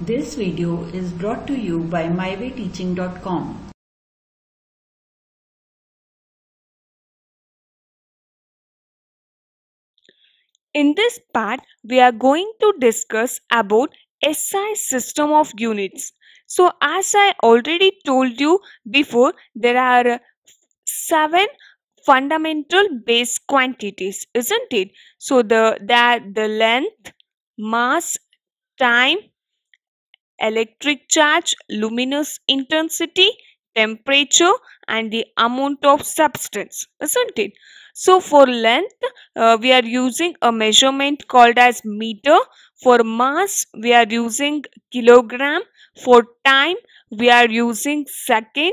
This video is brought to you by mywayteaching.com. In this part, we are going to discuss about SI system of units. So as I already told you before, there are seven fundamental base quantities, isn't it? So the that the length, mass, time, electric charge, luminous intensity, temperature and the amount of substance isn't it so for length uh, we are using a measurement called as meter for mass we are using kilogram for time we are using second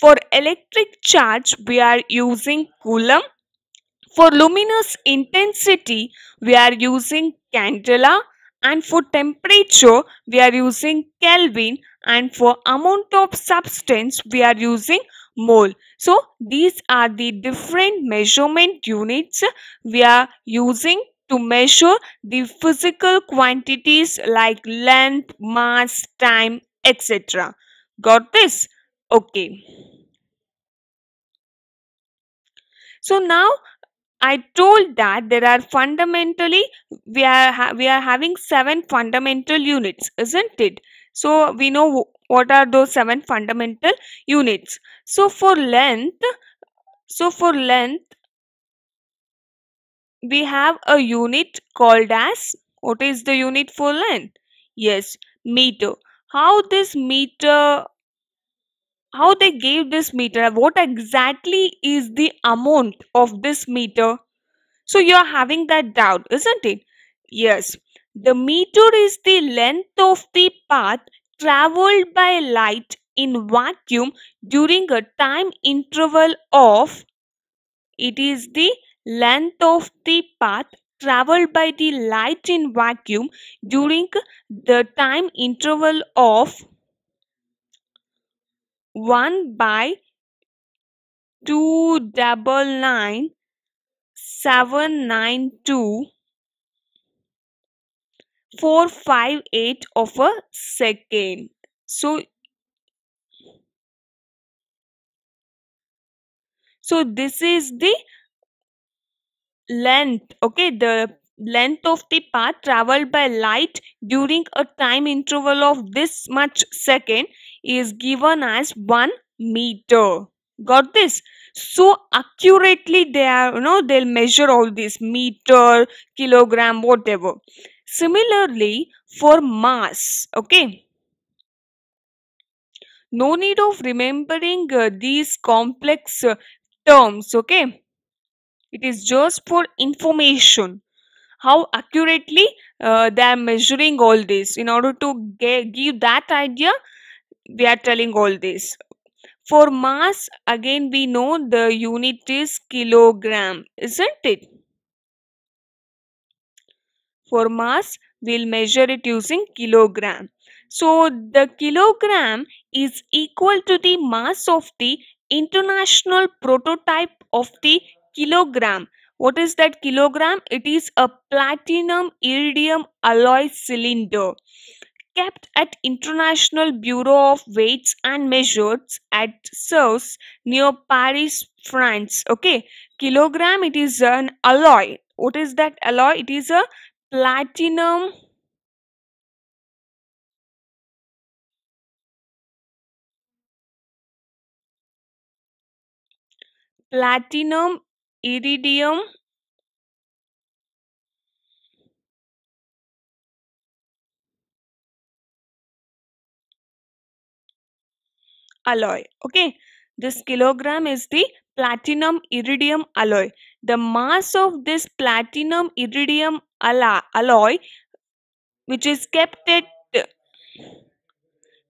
for electric charge we are using coulomb for luminous intensity we are using candela and for temperature we are using Kelvin and for amount of substance we are using mole. So these are the different measurement units we are using to measure the physical quantities like length, mass, time, etc. Got this? Okay. So now I told that there are fundamentally we are we are having seven fundamental units, isn't it? So we know what are those seven fundamental units. So for length, so for length, we have a unit called as what is the unit for length? Yes, meter. How this meter how they gave this meter what exactly is the amount of this meter so you are having that doubt isn't it yes the meter is the length of the path traveled by light in vacuum during a time interval of it is the length of the path traveled by the light in vacuum during the time interval of 1 by 2 double nine seven nine two four five eight of a second. So, so this is the length, okay, the length of the path traveled by light during a time interval of this much second is given as 1 meter got this so accurately they are you know they'll measure all this meter kilogram whatever similarly for mass okay no need of remembering uh, these complex uh, terms okay it is just for information how accurately uh, they are measuring all this in order to give that idea we are telling all this for mass again we know the unit is kilogram isn't it for mass we'll measure it using kilogram so the kilogram is equal to the mass of the international prototype of the kilogram what is that kilogram it is a platinum iridium alloy cylinder kept at International Bureau of Weights and Measures at Sceaux near Paris, France. Okay, kilogram it is an alloy. What is that alloy? It is a platinum platinum iridium alloy. Okay, this kilogram is the platinum iridium alloy. The mass of this platinum iridium alloy which is kept at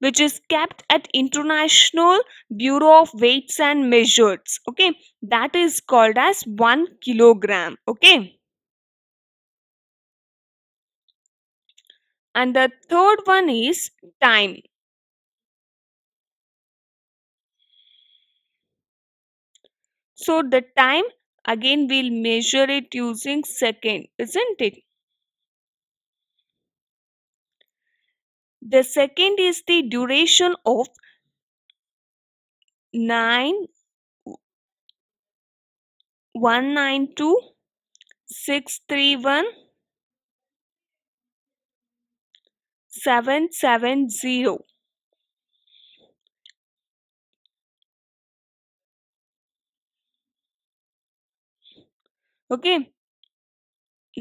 which is kept at international bureau of weights and measures okay that is called as 1 kilogram okay and the third one is time So the time again we'll measure it using second isn't it? The second is the duration of 9 192 631 770 okay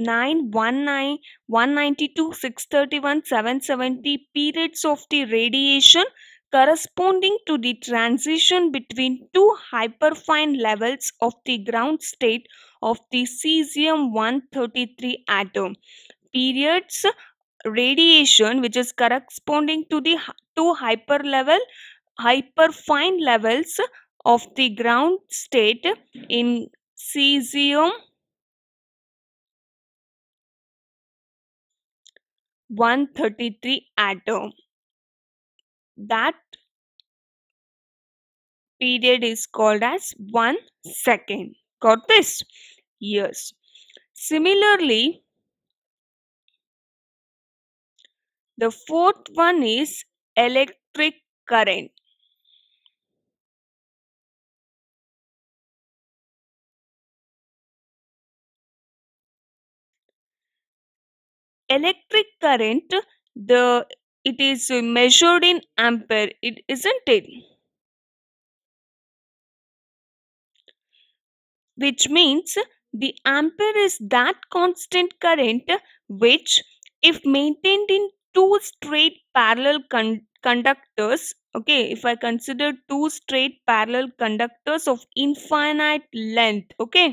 919 192 631 770 periods of the radiation corresponding to the transition between two hyperfine levels of the ground state of the cesium 133 atom periods radiation which is corresponding to the two hyper level hyperfine levels of the ground state in cesium 133 atom that period is called as 1 second got this yes similarly the fourth one is electric current electric current the it is measured in ampere it isn't it which means the ampere is that constant current which if maintained in two straight parallel con conductors okay if i consider two straight parallel conductors of infinite length okay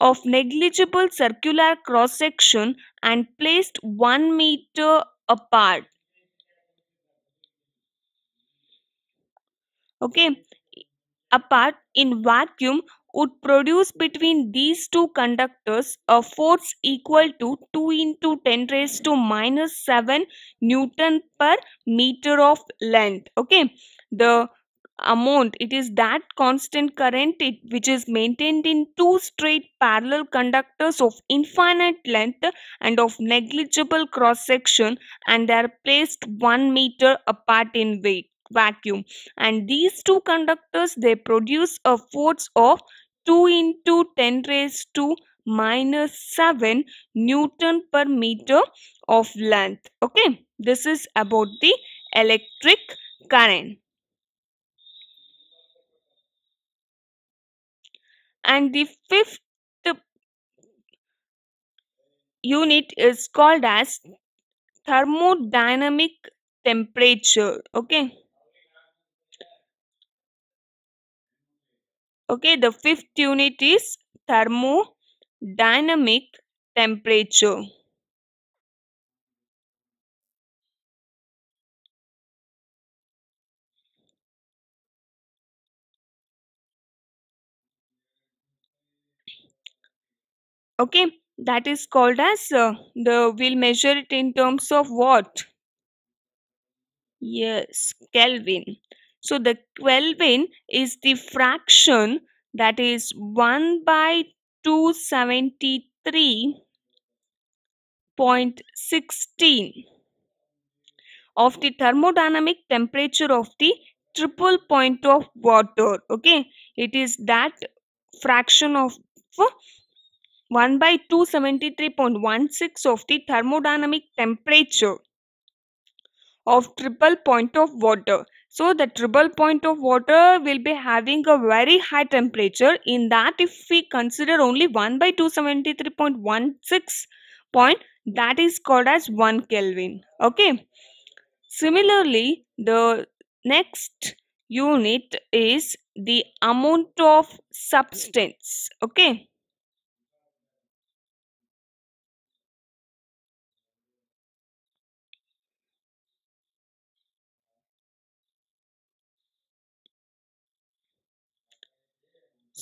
of negligible circular cross section and placed 1 meter apart. Okay, apart in vacuum would produce between these two conductors a force equal to 2 into 10 raised to minus 7 Newton per meter of length. Okay, the amount it is that constant current it, which is maintained in two straight parallel conductors of infinite length and of negligible cross section and they are placed 1 meter apart in weight vacuum and these two conductors they produce a force of 2 into 10 raised to minus 7 newton per meter of length okay this is about the electric current and the fifth unit is called as thermodynamic temperature okay okay the fifth unit is thermodynamic temperature okay that is called as uh, the we'll measure it in terms of what yes kelvin so the kelvin is the fraction that is 1 by 273.16 of the thermodynamic temperature of the triple point of water okay it is that fraction of 1 by 273.16 of the thermodynamic temperature of triple point of water. So the triple point of water will be having a very high temperature in that if we consider only 1 by 273.16 point that is called as 1 Kelvin. Okay. Similarly, the next unit is the amount of substance. Okay.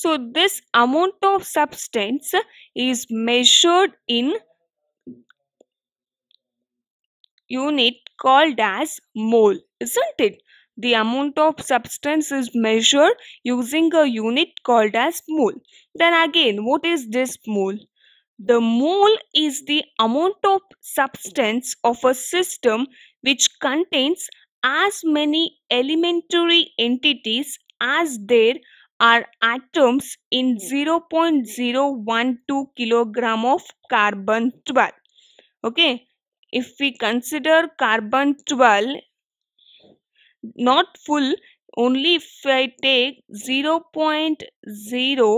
So this amount of substance is measured in unit called as mole, isn't it? The amount of substance is measured using a unit called as mole. Then again, what is this mole? The mole is the amount of substance of a system which contains as many elementary entities as there are atoms in 0.012 kilogram of carbon 12 okay if we consider carbon 12 not full only if i take 0.0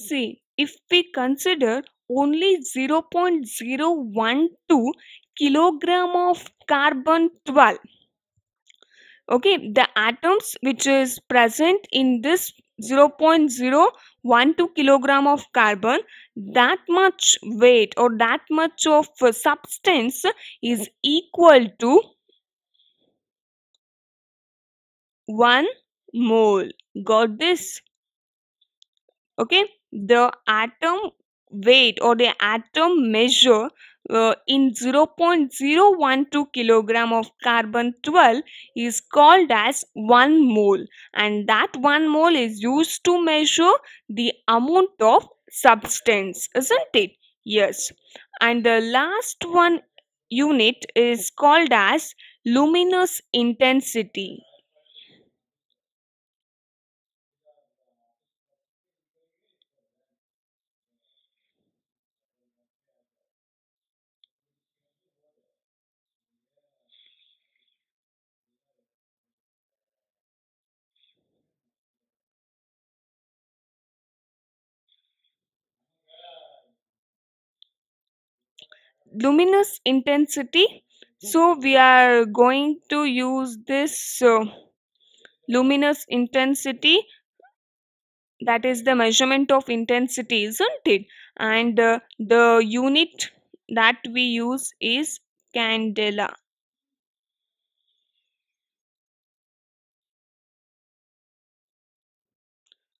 See, if we consider only 0.012 kilogram of carbon 12 okay the atoms which is present in this 0.012 kilogram of carbon that much weight or that much of substance is equal to 1 mole got this okay the atom weight or the atom measure uh, in 0.012 kilogram of carbon 12 is called as 1 mole and that 1 mole is used to measure the amount of substance isn't it yes and the last one unit is called as luminous intensity luminous intensity hmm. so we are going to use this uh, luminous intensity that is the measurement of intensity isn't it and uh, the unit that we use is candela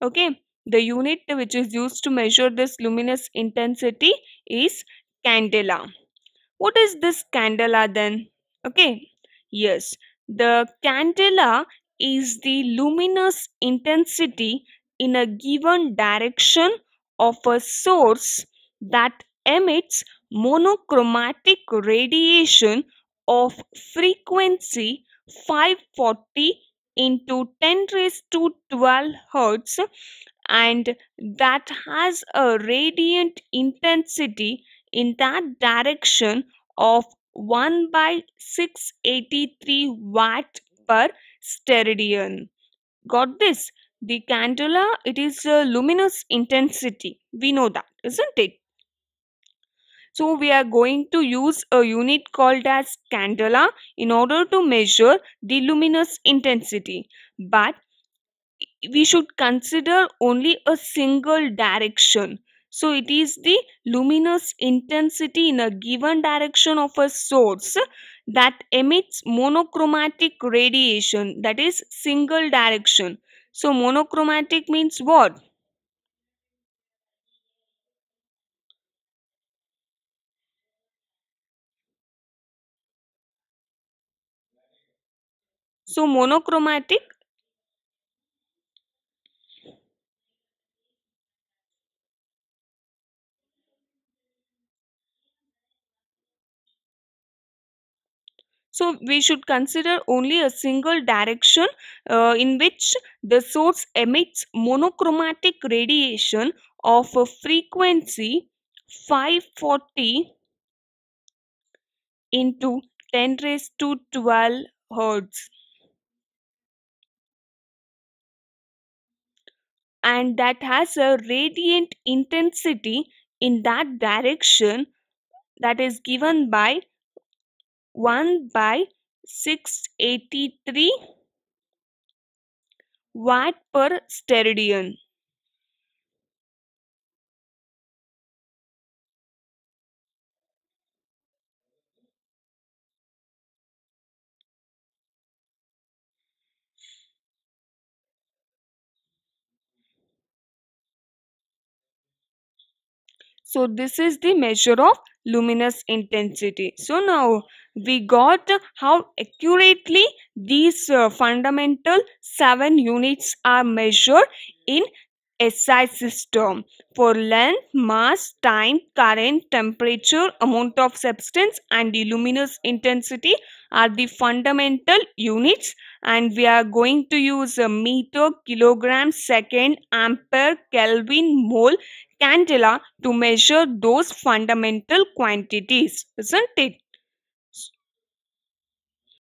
okay the unit which is used to measure this luminous intensity is candela. What is this candela then? Okay, yes, the candela is the luminous intensity in a given direction of a source that emits monochromatic radiation of frequency 540 into 10 raised to 12 hertz and that has a radiant intensity in that direction of 1 by 683 watt per steradian. Got this? The candela, it is luminous intensity. We know that, isn't it? So we are going to use a unit called as candela in order to measure the luminous intensity. But we should consider only a single direction so it is the luminous intensity in a given direction of a source that emits monochromatic radiation that is single direction. So monochromatic means what? So monochromatic So we should consider only a single direction uh, in which the source emits monochromatic radiation of a frequency 540 into 10 raised to 12 hertz. And that has a radiant intensity in that direction that is given by 1 by 683 watt per steradian. So this is the measure of luminous intensity. So now we got how accurately these uh, fundamental 7 units are measured in SI system for length, mass, time, current, temperature, amount of substance and the luminous intensity are the fundamental units and we are going to use a meter, kilogram, second, ampere, Kelvin, mole, candela to measure those fundamental quantities, isn't it?